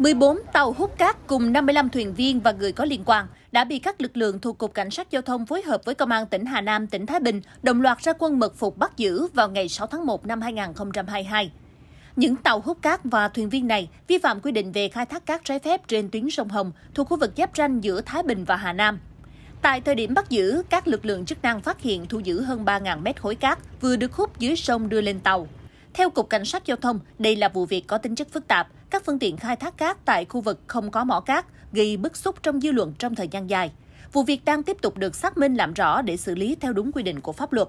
14 tàu hút cát cùng 55 thuyền viên và người có liên quan đã bị các lực lượng thuộc Cục Cảnh sát Giao thông phối hợp với Công an tỉnh Hà Nam, tỉnh Thái Bình đồng loạt ra quân mật phục bắt giữ vào ngày 6 tháng 1 năm 2022. Những tàu hút cát và thuyền viên này vi phạm quy định về khai thác cát trái phép trên tuyến sông Hồng thuộc khu vực giáp ranh giữa Thái Bình và Hà Nam. Tại thời điểm bắt giữ, các lực lượng chức năng phát hiện thu giữ hơn 3.000 mét khối cát vừa được hút dưới sông đưa lên tàu. Theo Cục Cảnh sát Giao thông, đây là vụ việc có tính chất phức tạp. Các phương tiện khai thác cát tại khu vực không có mỏ cát gây bức xúc trong dư luận trong thời gian dài. Vụ việc đang tiếp tục được xác minh làm rõ để xử lý theo đúng quy định của pháp luật.